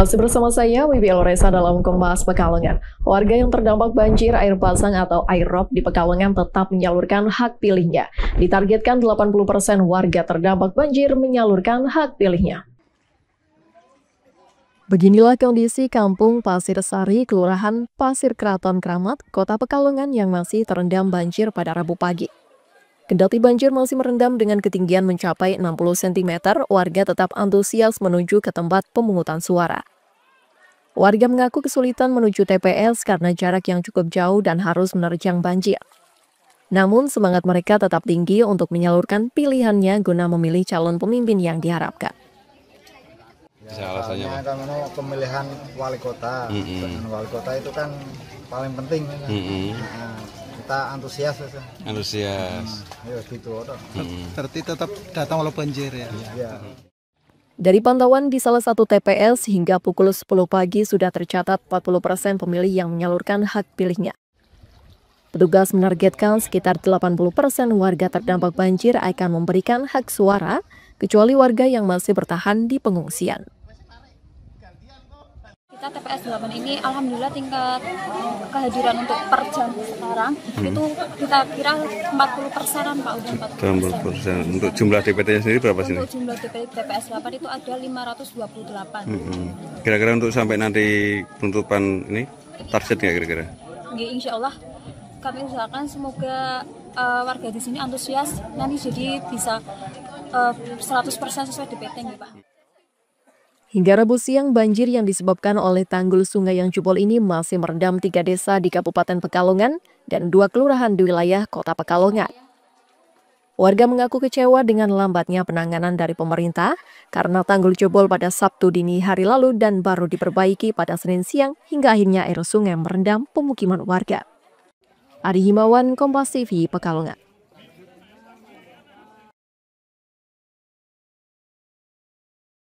Masih bersama saya, Wibi Loresa dalam Kompas Pekalongan. Warga yang terdampak banjir air pasang atau air rob di Pekalongan tetap menyalurkan hak pilihnya. Ditargetkan 80% warga terdampak banjir menyalurkan hak pilihnya. Beginilah kondisi kampung Pasir Sari, Kelurahan Pasir Keraton Keramat, Kota Pekalongan yang masih terendam banjir pada Rabu pagi. Kendati banjir masih merendam dengan ketinggian mencapai 60 cm, warga tetap antusias menuju ke tempat pemungutan suara. Warga mengaku kesulitan menuju TPS karena jarak yang cukup jauh dan harus menerjang banjir. Namun semangat mereka tetap tinggi untuk menyalurkan pilihannya guna memilih calon pemimpin yang diharapkan. Ya, alasannya karena pemilihan wali kota, mm -hmm. wali kota itu kan paling penting. Mm -hmm. kan? kita antusias ya. antusias hmm. ya gitu orang hmm. berarti tetap datang walau banjir ya, ya. Dari pantauan di salah satu TPS hingga pukul 10 pagi sudah tercatat 40 persen pemilih yang menyalurkan hak pilihnya. Petugas menargetkan sekitar 80 persen warga terdampak banjir akan memberikan hak suara, kecuali warga yang masih bertahan di pengungsian kita TPS 8 ini alhamdulillah tingkat kehadiran untuk per jam sekarang hmm. itu kita kira 40 persenan Pak udah 40 persen. Untuk jumlah DPT-nya sendiri berapa sih? Untuk jumlah DPT TPS 8 itu ada 528. kira hmm, hmm. Kira-kira untuk sampai nanti penutupan ini target nggak kira-kira? Ya, insya Allah kami usahakan semoga uh, warga di sini antusias nanti jadi bisa uh, eh, 100% sesuai DPT nih Pak. Hingga Rabu siang, banjir yang disebabkan oleh tanggul sungai yang jebol ini masih merendam tiga desa di Kabupaten Pekalongan dan dua kelurahan di wilayah Kota Pekalongan. Warga mengaku kecewa dengan lambatnya penanganan dari pemerintah karena tanggul jebol pada Sabtu dini hari lalu dan baru diperbaiki pada Senin siang hingga akhirnya air sungai merendam pemukiman warga. Adi Himawan, Kompas TV, Pekalongan.